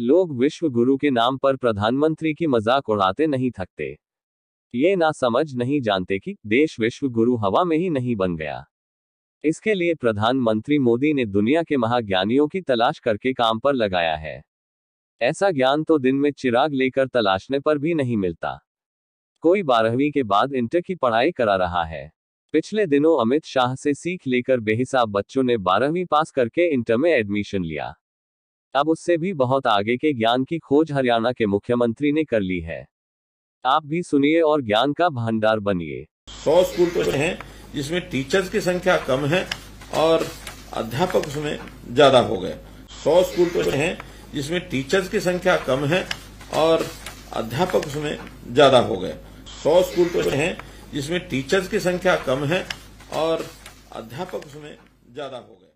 लोग विश्व गुरु के नाम पर प्रधानमंत्री की मजाक उड़ाते नहीं थकते ये ना समझ नहीं जानते कि देश विश्व गुरु हवा में ही नहीं बन गया इसके लिए प्रधानमंत्री मोदी ने दुनिया के महाज्ञानियों की तलाश करके काम पर लगाया है ऐसा ज्ञान तो दिन में चिराग लेकर तलाशने पर भी नहीं मिलता कोई बारहवीं के बाद इंटर की पढ़ाई करा रहा है पिछले दिनों अमित शाह से सीख लेकर बेहिसाब बच्चों ने बारहवीं पास करके इंटर में एडमिशन लिया अब उससे भी बहुत आगे के ज्ञान की खोज हरियाणा के मुख्यमंत्री ने कर ली है आप भी सुनिए और ज्ञान का भंडार बनिए सौ स्कूल तो हैं जिसमें टीचर्स की संख्या कम है और अध्यापक उसमें ज्यादा हो गए सौ स्कूल तो हैं जिसमें टीचर्स की संख्या कम है और अध्यापक उसमें ज्यादा हो गए सौ स्कूल तो हैं जिसमें टीचर्स की संख्या कम है और अध्यापक उसमें ज्यादा हो गए